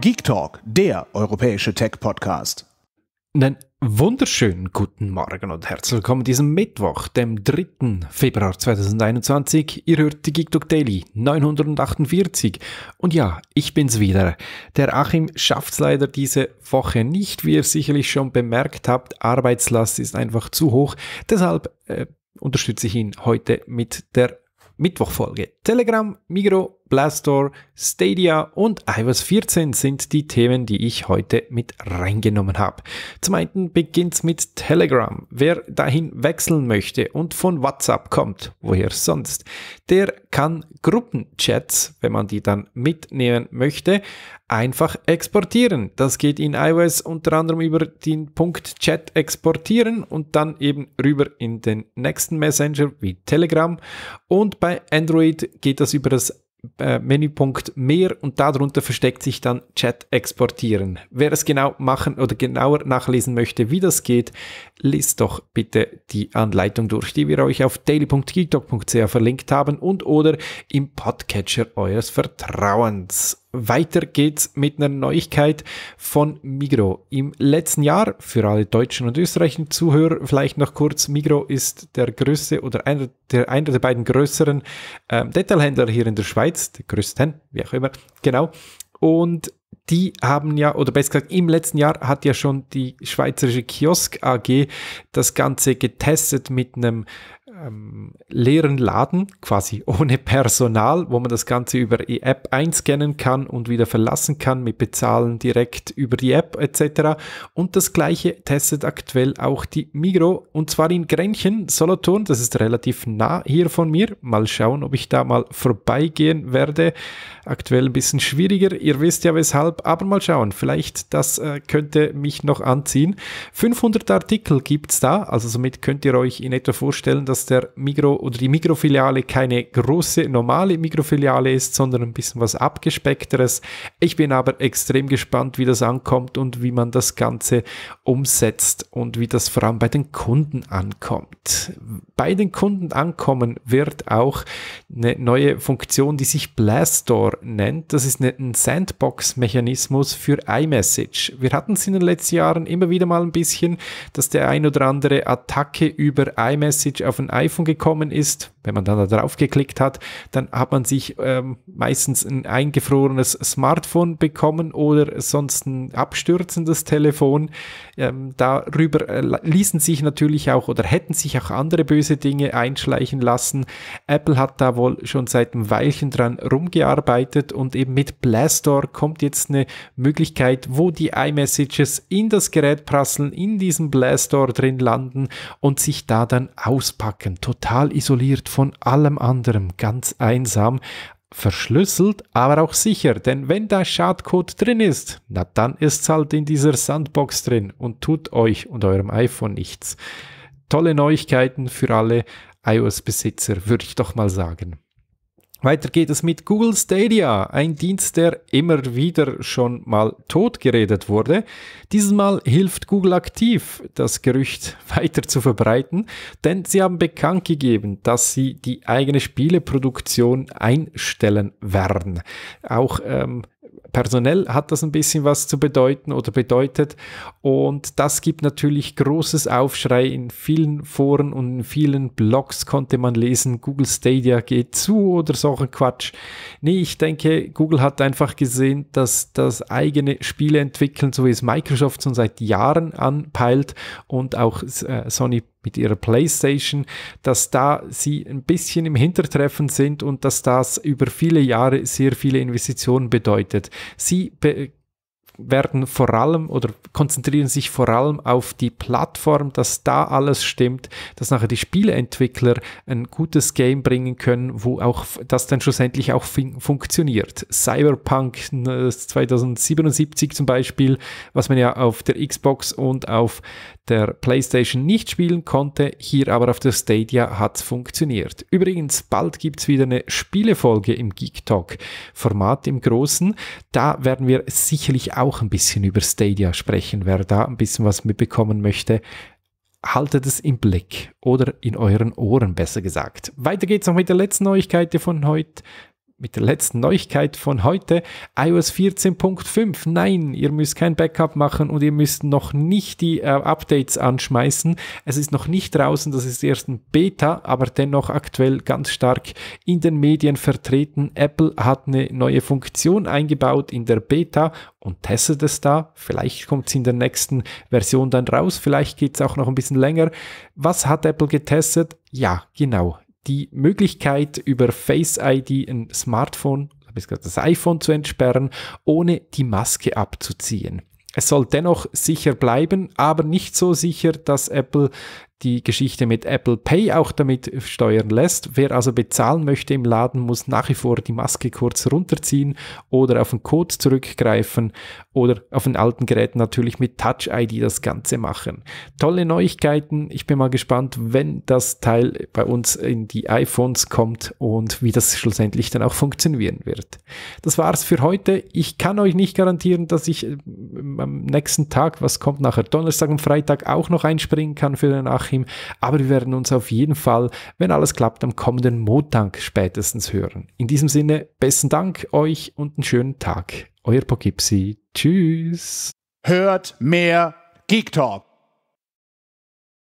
Geek Talk, der europäische Tech-Podcast. Einen wunderschönen guten Morgen und herzlich willkommen diesem Mittwoch, dem 3. Februar 2021. Ihr hört die Geek Talk Daily 948. Und ja, ich bin's wieder. Der Achim schafft's leider diese Woche nicht. Wie ihr sicherlich schon bemerkt habt, Arbeitslast ist einfach zu hoch. Deshalb äh, unterstütze ich ihn heute mit der Mittwochfolge. Telegram, Migro Blastdoor, Stadia und iOS 14 sind die Themen, die ich heute mit reingenommen habe. Zum einen beginnt's mit Telegram. Wer dahin wechseln möchte und von WhatsApp kommt, woher sonst, der kann Gruppenchats, wenn man die dann mitnehmen möchte, einfach exportieren. Das geht in iOS unter anderem über den Punkt Chat exportieren und dann eben rüber in den nächsten Messenger wie Telegram. Und bei Android geht das über das äh, Menüpunkt mehr und darunter versteckt sich dann Chat exportieren. Wer es genau machen oder genauer nachlesen möchte, wie das geht, liest doch bitte die Anleitung durch, die wir euch auf daily.geekdog.ch verlinkt haben und oder im Podcatcher eures Vertrauens. Weiter geht's mit einer Neuigkeit von Migro. Im letzten Jahr, für alle deutschen und österreichischen Zuhörer vielleicht noch kurz, Migro ist der größte oder einer der, einer der beiden größeren ähm, Detailhändler hier in der Schweiz, der größten, wie auch immer, genau. Und die haben ja, oder besser gesagt, im letzten Jahr hat ja schon die Schweizerische Kiosk AG das Ganze getestet mit einem ähm, leeren Laden, quasi ohne Personal, wo man das Ganze über die App einscannen kann und wieder verlassen kann mit Bezahlen direkt über die App etc. Und das gleiche testet aktuell auch die Migro und zwar in Grenchen, Solothurn, das ist relativ nah hier von mir. Mal schauen, ob ich da mal vorbeigehen werde. Aktuell ein bisschen schwieriger, ihr wisst ja weshalb, aber mal schauen, vielleicht das äh, könnte mich noch anziehen. 500 Artikel gibt es da, also somit könnt ihr euch in etwa vorstellen, dass der Migro oder die Mikrofiliale keine große normale Mikrofiliale ist, sondern ein bisschen was abgespeckteres. Ich bin aber extrem gespannt, wie das ankommt und wie man das Ganze umsetzt und wie das vor allem bei den Kunden ankommt. Bei den Kunden ankommen wird auch eine neue Funktion, die sich Blastdoor nennt. Das ist ein Sandbox-Mechanismus für iMessage. Wir hatten es in den letzten Jahren immer wieder mal ein bisschen, dass der ein oder andere Attacke über iMessage auf ein iPhone gekommen ist, wenn man dann da drauf geklickt hat, dann hat man sich ähm, meistens ein eingefrorenes Smartphone bekommen oder sonst ein abstürzendes Telefon. Ähm, darüber äh, ließen sich natürlich auch oder hätten sich auch andere böse Dinge einschleichen lassen. Apple hat da wohl schon seit einem Weilchen dran rumgearbeitet und eben mit Blastdoor kommt jetzt eine Möglichkeit, wo die iMessages in das Gerät prasseln, in diesem Blastdoor drin landen und sich da dann auspacken Backen, total isoliert von allem anderen, ganz einsam, verschlüsselt, aber auch sicher, denn wenn da Schadcode drin ist, na dann ist's halt in dieser Sandbox drin und tut euch und eurem iPhone nichts. Tolle Neuigkeiten für alle iOS-Besitzer, würde ich doch mal sagen. Weiter geht es mit Google Stadia, ein Dienst, der immer wieder schon mal totgeredet wurde. Dieses Mal hilft Google aktiv, das Gerücht weiter zu verbreiten, denn sie haben bekannt gegeben, dass sie die eigene Spieleproduktion einstellen werden. Auch ähm, personell hat das ein bisschen was zu bedeuten oder bedeutet. Und das gibt natürlich großes Aufschrei in vielen Foren und in vielen Blogs konnte man lesen, Google Stadia geht zu oder so ein Quatsch. Nee, ich denke, Google hat einfach gesehen, dass das eigene Spiele entwickeln, so wie es Microsoft schon seit Jahren anpeilt und auch äh, Sony mit ihrer PlayStation, dass da sie ein bisschen im Hintertreffen sind und dass das über viele Jahre sehr viele Investitionen bedeutet. Sie be werden vor allem oder konzentrieren sich vor allem auf die Plattform, dass da alles stimmt, dass nachher die Spieleentwickler ein gutes Game bringen können, wo auch das dann schlussendlich auch fun funktioniert. Cyberpunk 2077 äh, zum Beispiel, was man ja auf der Xbox und auf der PlayStation nicht spielen konnte, hier aber auf der Stadia hat es funktioniert. Übrigens, bald gibt es wieder eine Spielefolge im Geek Talk Format im Großen. Da werden wir sicherlich auch auch ein bisschen über Stadia sprechen. Wer da ein bisschen was mitbekommen möchte, haltet es im Blick oder in euren Ohren besser gesagt. Weiter geht's noch mit der letzten Neuigkeit von heute mit der letzten Neuigkeit von heute, iOS 14.5. Nein, ihr müsst kein Backup machen und ihr müsst noch nicht die äh, Updates anschmeißen. Es ist noch nicht draußen, das ist erst ein Beta, aber dennoch aktuell ganz stark in den Medien vertreten. Apple hat eine neue Funktion eingebaut in der Beta und testet es da. Vielleicht kommt es in der nächsten Version dann raus, vielleicht geht es auch noch ein bisschen länger. Was hat Apple getestet? Ja, genau die Möglichkeit, über Face ID ein Smartphone, das iPhone zu entsperren, ohne die Maske abzuziehen. Es soll dennoch sicher bleiben, aber nicht so sicher, dass Apple die Geschichte mit Apple Pay auch damit steuern lässt. Wer also bezahlen möchte im Laden, muss nach wie vor die Maske kurz runterziehen oder auf den Code zurückgreifen oder auf den alten Geräten natürlich mit Touch ID das Ganze machen. Tolle Neuigkeiten. Ich bin mal gespannt, wenn das Teil bei uns in die iPhones kommt und wie das schlussendlich dann auch funktionieren wird. Das war's für heute. Ich kann euch nicht garantieren, dass ich ähm, am nächsten Tag, was kommt nachher, Donnerstag und Freitag auch noch einspringen kann für den Achim Joachim, aber wir werden uns auf jeden Fall, wenn alles klappt, am kommenden Montag spätestens hören. In diesem Sinne, besten Dank euch und einen schönen Tag. Euer Pogipsi. Tschüss. Hört mehr Geek Talk.